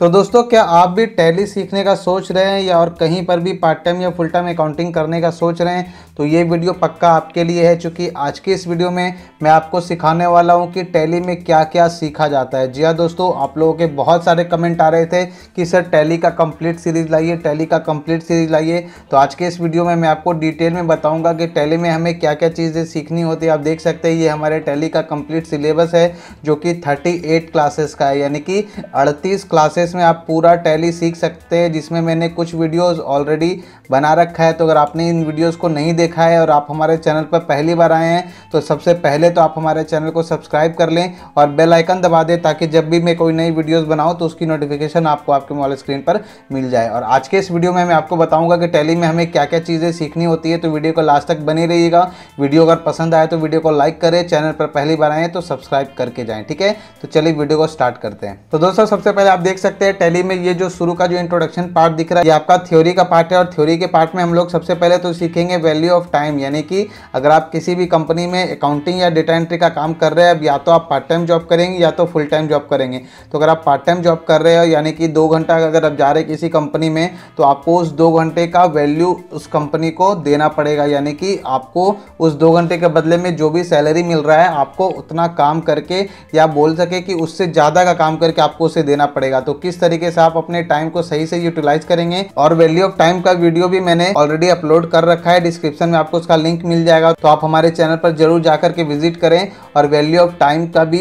तो दोस्तों क्या आप भी टैली सीखने का सोच रहे हैं या और कहीं पर भी पार्ट टाइम या फुल टाइम अकाउंटिंग करने का सोच रहे हैं तो ये वीडियो पक्का आपके लिए है क्योंकि आज की इस वीडियो में मैं आपको सिखाने वाला हूँ कि टैली में क्या क्या सीखा जाता है जी हाँ दोस्तों आप लोगों के बहुत सारे कमेंट आ रहे थे कि सर टैली का कम्प्लीट सीरीज लाइए टैली का कम्प्लीट सीरीज लाइए तो आज के इस वीडियो में मैं आपको डिटेल में बताऊँगा कि टैली में हमें क्या क्या चीज़ें सीखनी होती है आप देख सकते हैं ये हमारे टैली का कम्प्लीट सिलेबस है जो कि थर्टी क्लासेस का है यानी कि अड़तीस क्लासेस इसमें आप पूरा टैली सीख सकते हैं जिसमें मैंने कुछ वीडियोस ऑलरेडी बना रखा है तो अगर आपने इन वीडियोस को नहीं देखा है और आप हमारे चैनल पर पहली बार आए हैं तो सबसे पहले तो आप हमारे चैनल को सब्सक्राइब कर लें और बेल आइकन दबा दें ताकि जब भी मैं कोई नई वीडियोज़ बनाऊँ तो उसकी नोटिफिकेशन आपको आपके मोबाइल स्क्रीन पर मिल जाए और आज के इस वीडियो में मैं आपको बताऊंगा कि टैली में हमें क्या क्या चीज़ें सीखनी होती है तो वीडियो को लास्ट तक बनी रहिएगा वीडियो अगर पसंद आए तो वीडियो को लाइक करें चैनल पर पहली बार आए तो सब्सक्राइब करके जाएँ ठीक है तो चलिए वीडियो को स्टार्ट करते हैं तो दोस्तों सबसे पहले आप देख सकते सकते हैं टैली में ये जो शुरू का जो इंट्रोडक्शन पार्ट दिख रहा है ये आपका थ्योरी का पार्ट है और थ्योरी के पार्ट में हम लोग सबसे पहले तो सीखेंगे वैल्यू ऑफ टाइम यानी कि अगर आप किसी भी कंपनी में अकाउंटिंग या डेटा एंट्री का काम कर रहे हैं अब या तो आप पार्ट टाइम जॉब करेंगे या तो फुल टाइम जॉब करेंगे तो अगर आप पार्ट टाइम जॉब कर रहे हो यानी कि दो घंटा अगर आप जा रहे किसी कंपनी में तो आपको उस दो घंटे का वैल्यू उस कंपनी को देना पड़ेगा यानी कि आपको उस दो घंटे के बदले में जो भी सैलरी मिल रहा है आपको उतना काम करके या बोल सके कि उससे ज़्यादा का काम करके आपको उसे देना पड़ेगा तो किस तरीके से आप अपने टाइम को सही से यूटिलाइज करेंगे और वैल्यू ऑफ टाइम का वीडियो भी मैंने ऑलरेडी अपलोड कर रखा है डिस्क्रिप्शन में आपको उसका लिंक मिल जाएगा तो आप हमारे चैनल पर जरूर जाकर के विजिट करें और वैल्यू ऑफ टाइम का भी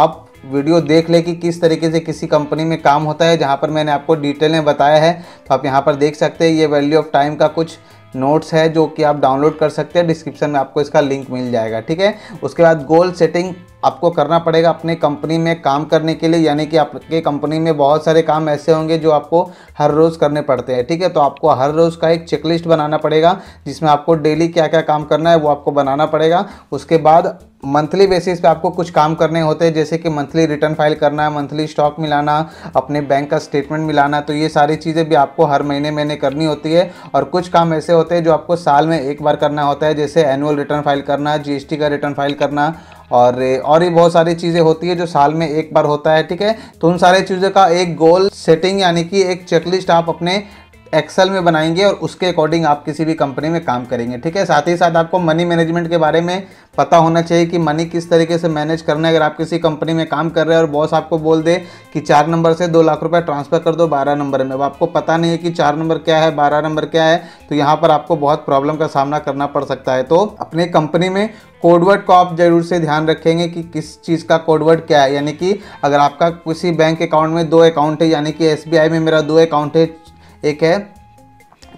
आप वीडियो देख ले कि किस तरीके से किसी कंपनी में काम होता है जहां पर मैंने आपको डिटेल में बताया है तो आप यहां पर देख सकते हैं ये वैल्यू ऑफ टाइम का कुछ नोट्स है जो कि आप डाउनलोड कर सकते हैं डिस्क्रिप्शन में आपको इसका लिंक मिल जाएगा ठीक है उसके बाद गोल सेटिंग आपको करना पड़ेगा अपने कंपनी में काम करने के लिए यानी कि आपके कंपनी में बहुत सारे काम ऐसे होंगे जो आपको हर रोज़ करने पड़ते हैं ठीक है तो आपको हर रोज़ का एक चेकलिस्ट बनाना पड़ेगा जिसमें आपको डेली क्या क्या काम करना है वो आपको बनाना पड़ेगा उसके बाद मंथली बेसिस पे आपको कुछ काम करने होते हैं जैसे कि मंथली रिटर्न फाइल करना मंथली स्टॉक मिलाना अपने बैंक का स्टेटमेंट मिलाना तो ये सारी चीज़ें भी आपको हर महीने महीने करनी होती है और कुछ काम ऐसे होते हैं जो आपको साल में एक बार करना होता है जैसे एनुअल रिटर्न फाइल करना जी का रिटर्न फाइल करना और और भी बहुत सारी चीज़ें होती है जो साल में एक बार होता है ठीक है तो उन सारी चीज़ों का एक गोल सेटिंग यानी कि एक चेकलिस्ट आप अपने एक्सेल में बनाएंगे और उसके अकॉर्डिंग आप किसी भी कंपनी में काम करेंगे ठीक है साथ ही साथ आपको मनी मैनेजमेंट के बारे में पता होना चाहिए कि मनी किस तरीके से मैनेज करना है अगर आप किसी कंपनी में काम कर रहे हैं और बॉस आपको बोल दे कि चार नंबर से दो लाख रुपए ट्रांसफ़र कर दो बारह नंबर में अब आपको पता नहीं है कि चार नंबर क्या है बारह नंबर क्या है तो यहाँ पर आपको बहुत प्रॉब्लम का सामना करना पड़ सकता है तो अपने कंपनी में कोडवर्ड को आप जरूर से ध्यान रखेंगे कि किस चीज़ का कोडवर्ड क्या है यानी कि अगर आपका किसी बैंक अकाउंट में दो अकाउंट है यानी कि एस में मेरा दो अकाउंट है एक है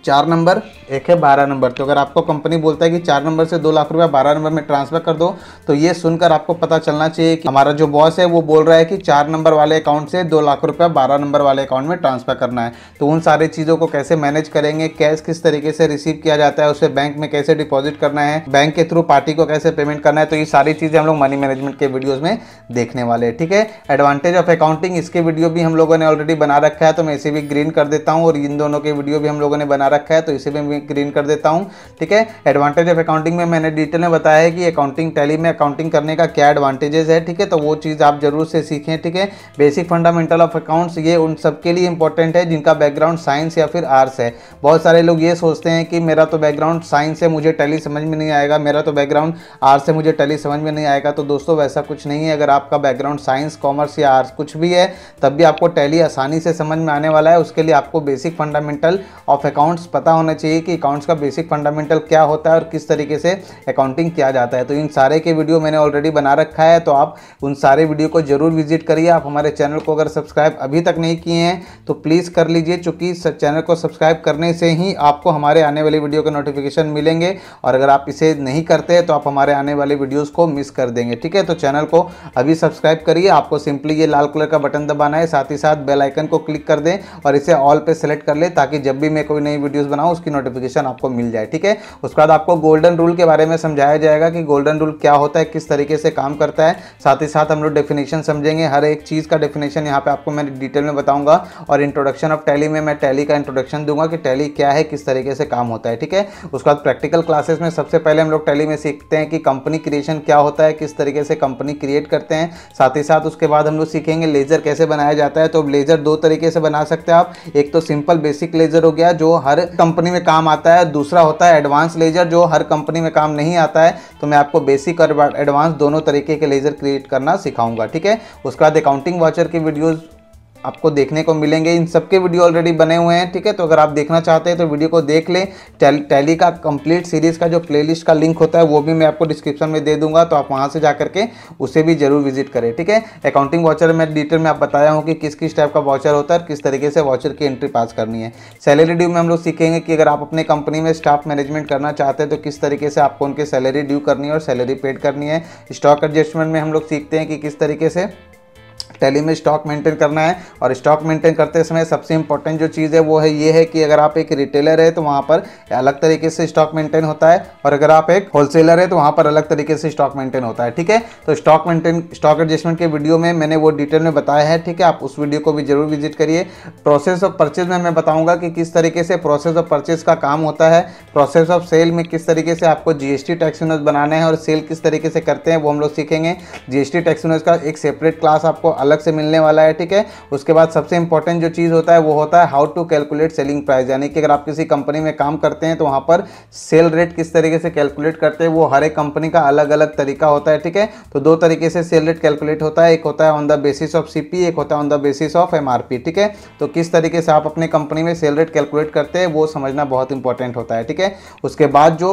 चार नंबर एक है बारह नंबर तो अगर आपको कंपनी बोलता है कि चार नंबर से दो लाख रुपया बारह नंबर में ट्रांसफर कर दो तो ये सुनकर आपको पता चलना चाहिए कि हमारा जो बॉस है वो बोल रहा है कि चार नंबर वाले अकाउंट से दो लाख रुपया बारह नंबर वाले अकाउंट में ट्रांसफर करना है तो उन सारी चीज़ों को कैसे मैनेज करेंगे कैश किस तरीके से रिसीव किया जाता है उसे बैंक में कैसे डिपॉजिट करना है बैंक के थ्रू पार्टी को कैसे पेमेंट करना है तो ये सारी चीज़ें हम लोग मनी मैनेजमेंट के वीडियोज़ में देखने वाले हैं ठीक है एडवांटेज ऑफ अकाउंटिंग इसके वीडियो भी हम लोगों ने ऑलरेडी बना रखा है तो मैं इसे भी ग्रीन कर देता हूँ और इन दोनों के वीडियो भी हम लोगों ने बना रखा है तो इसे भी मैं ग्रीन कर देता हूँ ठीक है एडवांटेज ऑफ अकाउंटिंग में मैंने डिटेल में बताया है कि अकाउंटिंग टैली में अकाउंटिंग करने का क्या एडवांटेजेस है ठीक है तो वो चीज़ आप जरूर से सीखें ठीक है बेसिक फंडामेंटल ऑफ अकाउंट्स ये उन सबके लिए इंपॉर्टेंट है जिनका बैकग्राउंड साइंस या फिर आर्ट्स है बहुत सारे लोग ये सोचते हैं कि मेरा तो बैकग्राउंड साइंस है मुझे टैली समझ में नहीं आएगा मेरा तो बैकग्राउंड आर्ट्स है मुझे टैली समझ में नहीं आएगा तो दोस्तों वैसा कुछ नहीं है अगर आपका बैकग्राउंड साइंस कॉमर्स या आर्ट्स कुछ भी है तब भी आपको टैली आसानी से समझ में आने वाला है उसके लिए आपको basic fundamental of account accounts पता होना चाहिए कि अकाउंट्स का बेसिक फंडामेंटल क्या होता है और किस तरीके से अकाउंटिंग किया जाता है तो इन सारे के वीडियो मैंने ऑलरेडी बना रखा है तो आप उन सारे वीडियो को जरूर विजिट करिए आप हमारे चैनल को अगर सब्सक्राइब अभी तक नहीं किए हैं तो प्लीज़ कर लीजिए चूँकि चैनल को सब्सक्राइब करने से ही आपको हमारे आने वाले वीडियो के नोटिफिकेशन मिलेंगे और अगर आप इसे नहीं करते तो आप हमारे आने वाले वीडियोज़ को मिस कर देंगे ठीक है तो चैनल को अभी सब्सक्राइब करिए आपको सिंपली ये लाल कलर का बटन दबाना है साथ ही साथ बेल आइकन को क्लिक कर दें और इसे ऑल पे सेलेक्ट कर लें ताकि जब भी मैं कोई नई वीडियोस बनाऊँ उसकी नोटिफिकेशन आपको मिल जाए ठीक है उसके बाद आपको गोल्डन रूल के बारे में समझाया जाएगा कि गोल्डन रूल क्या होता है किस तरीके से काम करता है साथ ही साथ हम लोग डेफिनेशन समझेंगे हर एक चीज़ का डेफिनेशन यहाँ पर आपको मैं डिटेल में बताऊँगा और इंट्रोडक्शन ऑफ टैली में मैं टैली का इंट्रोडक्शन दूंगा कि टैली क्या है किस तरीके से काम होता है ठीक है उसके बाद प्रैक्टिकल क्लासेस में सबसे पहले हम लोग टैली में सीखते हैं कि कंपनी क्रिएशन क्या होता है किस तरीके से कंपनी क्रिएट करते हैं साथ ही साथ उसके बाद हम लोग सीखेंगे लेज़र कैसे बनाया जाता है तो लेज़र दो तरीके से बना सकते हैं आप एक तो सिंपल बेसिक लेज़र हो गया जो हर हर कंपनी में काम आता है दूसरा होता है एडवांस लेज़र जो हर कंपनी में काम नहीं आता है तो मैं आपको बेसिक और एडवांस दोनों तरीके के लेज़र क्रिएट करना सिखाऊंगा ठीक है उसके बाद अकाउंटिंग वाचर की वीडियोज़ आपको देखने को मिलेंगे इन सबके वीडियो ऑलरेडी बने हुए हैं ठीक है तो अगर आप देखना चाहते हैं तो वीडियो को देख लें टैली का कंप्लीट सीरीज़ का जो प्लेलिस्ट का लिंक होता है वो भी मैं आपको डिस्क्रिप्शन में दे दूंगा तो आप वहाँ से जा करके उसे भी जरूर विजिट करें ठीक है अकाउंटिंग वाचर में डिटेल में आप बताया हूँ कि किस किस टाइप का वाचर होता है और किस तरीके से वाचर की एंट्री पास करनी है सैलरी ड्यू में हम लोग सीखेंगे कि अगर आप अपने कंपनी में स्टाफ मैनेजमेंट करना चाहते हैं तो किस तरीके से आपको उनकी सैलरी ड्यू करनी है और सैलरी पेड करनी है स्टॉक एडजस्टमेंट में हम लोग सीखते हैं कि किस तरीके से टैली में स्टॉक मेंटेन करना है और स्टॉक मेंटेन करते समय सबसे इंपॉर्टेंट जो चीज़ है वो है ये है कि अगर आप एक रिटेलर है तो वहाँ पर अलग तरीके से स्टॉक मेंटेन होता है और अगर आप एक होलसेलर है तो वहाँ पर अलग तरीके से स्टॉक मेंटेन होता है ठीक है तो स्टॉक मेंटेन स्टॉक एडजस्टमेंट के वीडियो में मैंने वो डिटेल में बताया है ठीक है आप उस वीडियो को भी जरूर विजिट करिए प्रोसेस ऑफ परचेज में मैं बताऊँगा कि किस तरीके से प्रोसेस ऑफ परचेज का काम होता है प्रोसेस ऑफ सेल में किस तरीके से आपको जीएसटी टैक्स बनाना है और सेल किस तरीके से करते हैं वो हम लोग सीखेंगे जीएसटी टैक्स का एक सेपरेट क्लास आपको आपको अलग से मिलने वाला है ठीक है उसके बाद सबसे इंपॉर्टेंट जो चीज़ होता है वो होता है how to calculate selling price यानी कि अगर आप किसी कंपनी में काम करते हैं तो वहाँ पर सेल रेट किस तरीके से कैलकुलेट करते हैं वो हर एक कंपनी का अलग अलग तरीका होता है ठीक है तो दो तरीके से सेल रेट कैलकुलेट होता है एक होता है on the basis of C एक होता है on the basis of M ठीक है तो किस तरीके से आप अपने कंपनी में सेल रेट कैलकुलेट करते हैं वो समझना बहुत इंपॉर्टेंट होता है ठीक है उसके बाद जो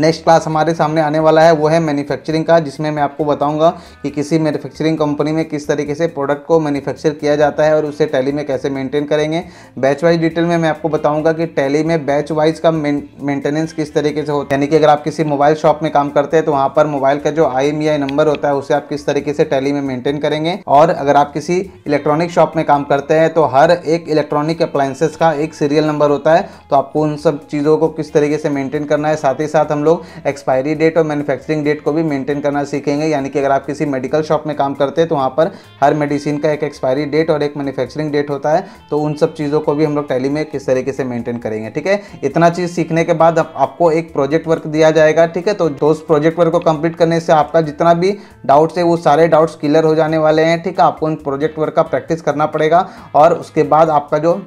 नेक्स्ट क्लास हमारे सामने आने वाला है वो है मैन्युफैक्चरिंग का जिसमें मैं आपको बताऊंगा कि किसी मैन्युफैक्चरिंग कंपनी में किस तरीके से प्रोडक्ट को मैन्युफैक्चर किया जाता है और उसे टैली में कैसे मेंटेन करेंगे बैच वाइज डिटेल में मैं आपको बताऊंगा कि टैली में बैच वाइज का मेंटेनेंस किस तरीके से होता है यानी कि अगर आप किसी मोबाइल शॉप में काम करते हैं तो वहाँ पर मोबाइल का जो आई नंबर होता है उसे आप किस तरीके से टैली में मेंटेन करेंगे और अगर आप किसी इलेक्ट्रॉनिक शॉप में काम करते हैं तो हर एक इलेक्ट्रॉनिक अप्लाइंसेस का एक सीरियल नंबर होता है तो आपको उन सब चीज़ों को किस तरीके से मेंटेन करना है साथ ही साथ हम लोग एक्सपायरी डेट और मैन्युफैक्चरिंग डेट को भी मेंटेन करना सीखेंगे यानी कि अगर आप किसी मेडिकल शॉप में काम करते हैं तो वहाँ पर हर मेडिसिन का एक एक्सपायरी डेट और एक मैन्युफैक्चरिंग डेट होता है तो उन सब चीज़ों को भी हम लोग टैली में किस तरीके से मेंटेन करेंगे ठीक है इतना चीज़ सीखने के बाद आपको एक प्रोजेक्ट वर्क दिया जाएगा ठीक है तो उस प्रोजेक्ट वर्क को कंप्लीट करने से आपका जितना भी डाउट्स है वो सारे डाउट्स क्लियर हो जाने वाले हैं ठीक है आपको उन प्रोजेक्ट वर्क का प्रैक्टिस करना पड़ेगा और उसके बाद आपका जो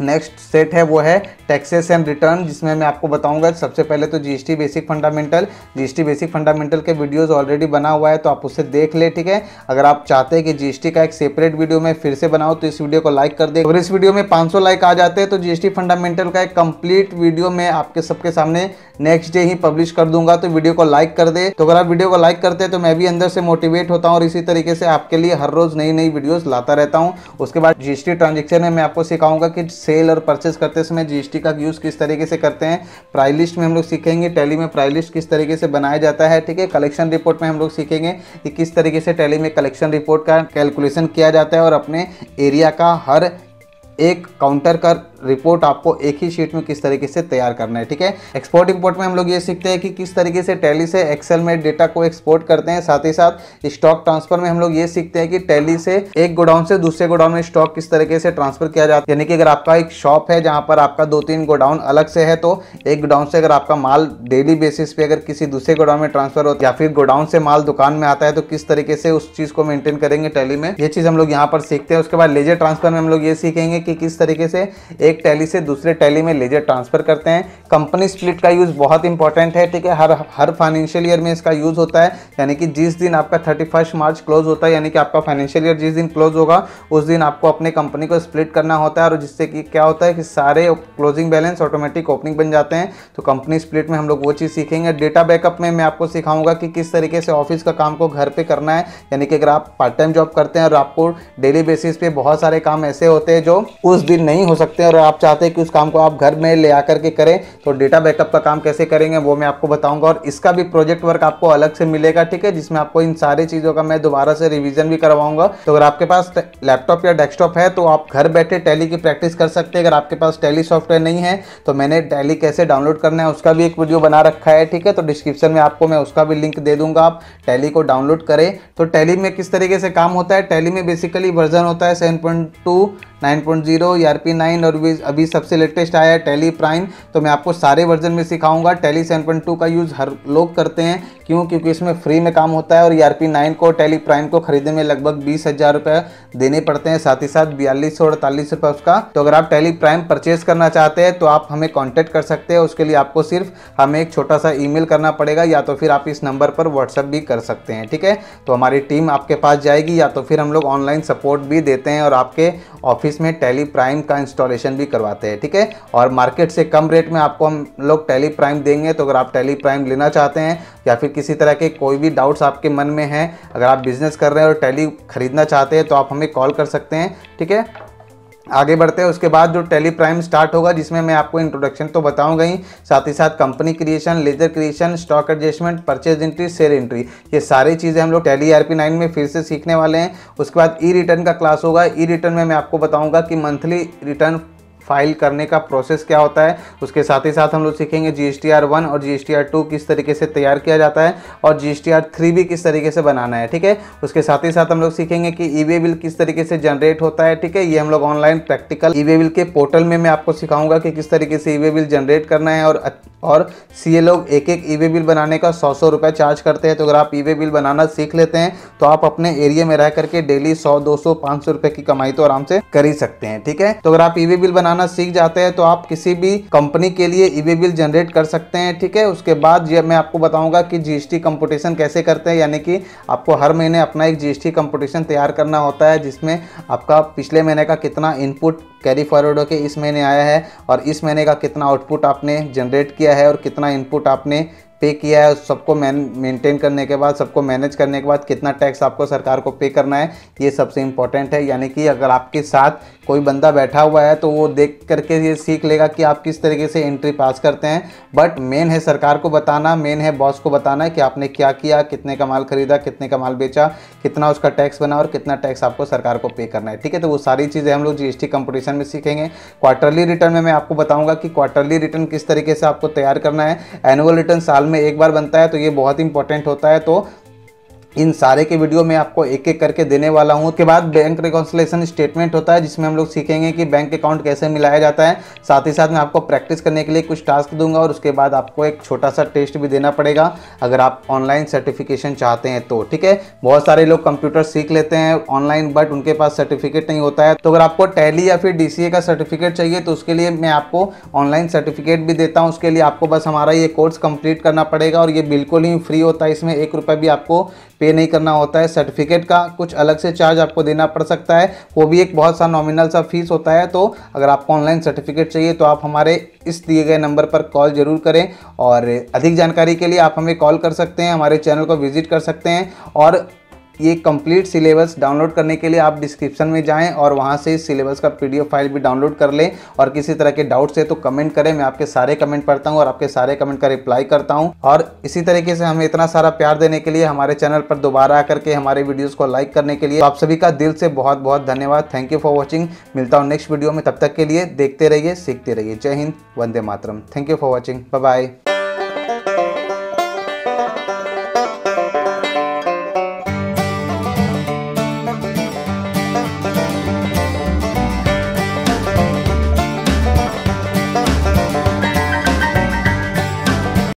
नेक्स्ट सेट है वो है टैक्सेस एंड रिटर्न जिसमें मैं आपको बताऊंगा सबसे पहले तो GST basic fundamental GST basic fundamental के वीडियोस ऑलरेडी बना हुआ है तो आप उससे देख ले ठीक है अगर आप चाहते हैं कि जीएसटी का एक सेपरेट वीडियो मैं फिर से बनाऊँ तो इस वीडियो को लाइक कर दे और इस वीडियो में 500 लाइक आ जाते हैं तो जीएसटी फंडामेंटल का एक कंप्लीट वीडियो मैं आपके सबके सामने नेक्स्ट डे ही पब्लिश कर दूंगा तो वीडियो को लाइक कर दे तो अगर आप वीडियो को लाइक करते हैं तो मैं भी अंदर से मोटिवेट होता हूँ और इसी तरीके से आपके लिए हर रोज नई नई वीडियोज लाता रहता हूँ उसके बाद जीएसटी ट्रांजेक्शन में मैं आपको सिखाऊंगा कि सेल और परचेस करते समय जीएसटी का यूज़ किस तरीके से करते हैं प्राइस लिस्ट में हम लोग सीखेंगे टैली में प्राइस लिस्ट किस तरीके से बनाया जाता है ठीक है कलेक्शन रिपोर्ट में हम लोग सीखेंगे कि किस तरीके से टैली में कलेक्शन रिपोर्ट का कैलकुलेशन किया जाता है और अपने एरिया का हर एक काउंटर का रिपोर्ट आपको एक ही शीट में किस तरीके से तैयार करना है ठीक है एक्सपोर्ट इंपोर्ट में हम लोग ये सीखते हैं कि किस तरीके से टैली से एक्सेल में डेटा को एक्सपोर्ट करते हैं साथ ही साथ स्टॉक ट्रांसफर में हम लोग ये सीखते हैं कि टैली से एक गोडाउन से दूसरे गोडाउन में स्टॉक किस तरीके से ट्रांसफर किया जाता है यानी कि अगर आपका एक शॉप है जहां पर आपका दो तीन गोडाउन अलग से है तो एक गोडाउन से अगर आपका माल डेली बेसिस पे अगर किसी दूसरे गोडाउन में ट्रांसफर हो या फिर गोडाउन से माल दुकान में आता है तो किस तरीके से उस चीज़ को मेंटेन करेंगे टैली में ये चीज़ हम लोग यहाँ पर सीखते हैं उसके बाद लेजर ट्रांसफर में हम लोग ये सीखेंगे कि किस तरीके से एक टैली से दूसरे टैली में लेजर ट्रांसफ़र करते हैं कंपनी स्प्लिट का यूज़ बहुत इंपॉर्टेंट है ठीक है हर हर फाइनेंशियल ईयर में इसका यूज़ होता है यानी कि जिस दिन आपका थर्टी मार्च क्लोज होता है यानी कि आपका फाइनेंशियल ईयर जिस दिन क्लोज होगा उस दिन आपको अपने कंपनी को स्प्लिट करना होता है और जिससे कि क्या होता है कि सारे क्लोजिंग बैलेंस ऑटोमेटिक ओपनिंग बन जाते हैं तो कंपनी स्प्लिट में हम लोग वो चीज़ सीखेंगे डेटा बैकअप में मैं आपको सिखाऊंगा कि किस तरीके से ऑफिस का काम को घर पे करना है यानी कि अगर आप पार्ट टाइम जॉब करते हैं और आपको डेली बेसिस पे बहुत सारे काम ऐसे होते हैं जो उस दिन नहीं हो सकते और आप चाहते हैं कि उस काम को आप घर में ले आकर के करें तो डेटा बैकअप का काम कैसे करेंगे वो मैं आपको बताऊंगा और इसका भी प्रोजेक्ट वर्क आपको अलग से मिलेगा ठीक है जिसमें आपको इन सारी चीज़ों का मैं दोबारा से रिविजन भी करवाऊंगा तो अगर आपके पास लैपटॉप या डेस्कटॉप है तो आप घर बैठे टैली की प्रैक्टिस कर सकते हैं अगर आपके पास टैली सॉफ्टवेयर नहीं है तो मैंने टैली कैसे डाउनलोड करना है उसका भी एक वीडियो बना रखा है ठीक है तो डिस्क्रिप्शन में आपको मैं उसका भी लिंक दे दूंगा आप टैली को डाउनलोड करें तो टैली में किस तरीके से काम होता है टैली में बेसिकली वर्जन होता है seven point two 9.0 E R और अभी सबसे लेटेस्ट आया है टेली प्राइम तो मैं आपको सारे वर्जन में सिखाऊंगा टेली 7.2 का यूज़ हर लोग करते हैं क्यों क्योंकि इसमें फ्री में काम होता है और ई e आर को टेली प्राइम को खरीदने में लगभग बीस हज़ार रुपये देने पड़ते हैं साथ ही साथ बयालीस सौ अड़तालीस रुपये उसका तो अगर आप टेली प्राइम परचेज करना चाहते हैं तो आप हमें कॉन्टैक्ट कर सकते हैं उसके लिए आपको सिर्फ हमें एक छोटा सा मेल करना पड़ेगा या तो फिर आप इस नंबर पर व्हाट्सअप भी कर सकते हैं ठीक है तो हमारी टीम आपके पास जाएगी या तो फिर हम लोग ऑनलाइन सपोर्ट भी देते हैं और आपके ऑफिस ऑफिस में टेली प्राइम का इंस्टॉलेशन भी करवाते हैं ठीक है और मार्केट से कम रेट में आपको हम लोग टेली प्राइम देंगे तो अगर आप टेली प्राइम लेना चाहते हैं या फिर किसी तरह के कोई भी डाउट्स आपके मन में हैं अगर आप बिज़नेस कर रहे हैं और टेली खरीदना चाहते हैं तो आप हमें कॉल कर सकते हैं ठीक है आगे बढ़ते हैं उसके बाद जो टेली प्राइम स्टार्ट होगा जिसमें मैं आपको इंट्रोडक्शन तो बताऊंगा ही साथ ही साथ company creation ledger creation stock adjustment purchase entry share entry ये सारी चीज़ें हम लोग टेली आर पी नाइन में फिर से सीखने वाले हैं उसके बाद ई रिटर्न का क्लास होगा ई रिटर्न में मैं आपको बताऊँगा कि मंथली रिटर्न फाइल करने का प्रोसेस क्या होता है उसके साथ ही साथ हम लोग सीखेंगे जी एस वन और जी एस टू किस तरीके से तैयार किया जाता है और जी एस थ्री भी किस तरीके से बनाना है ठीक है उसके साथ ही साथ हम लोग सीखेंगे कि ई e बिल किस तरीके से जनरेट होता है ठीक है ये हम लोग ऑनलाइन प्रैक्टिकल ई बिल के पोर्टल में मैं आपको सिखाऊंगा कि किस तरीके से ई बिल जनरेट करना है और और सी लोग एक एक ई बिल बनाने का सौ सौ रुपये चार्ज करते हैं तो अगर आप ई e बिल बनाना सीख लेते हैं तो आप अपने एरिया में रह करके डेली सौ दो सौ पाँच सौ रुपये की कमाई तो आराम से कर ही सकते हैं ठीक है तो अगर आप ई e बिल बनाना चलाना सीख जाते हैं तो आप किसी भी कंपनी के लिए ई बिल जनरेट कर सकते हैं ठीक है उसके बाद ये मैं आपको बताऊंगा कि जीएसटी कंपटीशन कैसे करते हैं यानी कि आपको हर महीने अपना एक जीएसटी कंपटीशन तैयार करना होता है जिसमें आपका पिछले महीने का कितना इनपुट कैरी फॉरवर्ड होकर इस महीने आया है और इस महीने का कितना आउटपुट आपने जनरेट किया है और कितना इनपुट आपने पे किया है सबको मेंटेन करने के बाद सबको मैनेज करने के बाद कितना टैक्स आपको सरकार को पे करना है ये सबसे इम्पॉर्टेंट है यानी कि अगर आपके साथ कोई बंदा बैठा हुआ है तो वो देख करके ये सीख लेगा कि आप किस तरीके से एंट्री पास करते हैं बट मेन है सरकार को बताना मेन है बॉस को बताना कि आपने क्या किया कितने का माल खरीदा कितने का माल बेचा कितना उसका टैक्स बना और कितना टैक्स आपको सरकार को पे करना है ठीक है तो वो सारी चीज़ें हम लोग जीएसटी कंपटीशन में सीखेंगे क्वार्टरली रिटर्न में मैं आपको बताऊंगा कि क्वार्टरली रिटर्न किस तरीके से आपको तैयार करना है एनुअल रिटर्न साल में एक बार बनता है तो ये बहुत इंपॉर्टेंट होता है तो इन सारे के वीडियो में आपको एक एक करके देने वाला हूँ उसके बाद बैंक रिकॉन्सलेशन स्टेटमेंट होता है जिसमें हम लोग सीखेंगे कि बैंक अकाउंट कैसे मिलाया जाता है साथ ही साथ मैं आपको प्रैक्टिस करने के लिए कुछ टास्क दूंगा और उसके बाद आपको एक छोटा सा टेस्ट भी देना पड़ेगा अगर आप ऑनलाइन सर्टिफिकेशन चाहते हैं तो ठीक है बहुत सारे लोग कंप्यूटर सीख लेते हैं ऑनलाइन बट उनके पास सर्टिफिकेट नहीं होता है तो अगर आपको टैली या फिर डी का सर्टिफिकेट चाहिए तो उसके लिए मैं आपको ऑनलाइन सर्टिफिकेट भी देता हूँ उसके लिए आपको बस हमारा ये कोर्स कंप्लीट करना पड़ेगा और ये बिल्कुल ही फ्री होता है इसमें एक रुपये भी आपको पे नहीं करना होता है सर्टिफिकेट का कुछ अलग से चार्ज आपको देना पड़ सकता है वो भी एक बहुत सा नॉमिनल सा फीस होता है तो अगर आपको ऑनलाइन सर्टिफिकेट चाहिए तो आप हमारे इस दिए गए नंबर पर कॉल जरूर करें और अधिक जानकारी के लिए आप हमें कॉल कर सकते हैं हमारे चैनल को विजिट कर सकते हैं और ये कंप्लीट सिलेबस डाउनलोड करने के लिए आप डिस्क्रिप्शन में जाएं और वहां से सिलेबस का पीडीएफ फाइल भी डाउनलोड कर लें और किसी तरह के डाउट्स है तो कमेंट करें मैं आपके सारे कमेंट पढ़ता हूँ और आपके सारे कमेंट का रिप्लाई करता हूँ और इसी तरीके से हमें इतना सारा प्यार देने के लिए हमारे चैनल पर दोबारा आकर के हमारे वीडियोज़ को लाइक करने के लिए तो आप सभी का दिल से बहुत बहुत धन्यवाद थैंक यू फॉर वॉचिंग मिलता हूँ नेक्स्ट वीडियो में तब तक के लिए देखते रहिए सीखते रहिए जय हिंद वंदे मातरम thank you for watching bye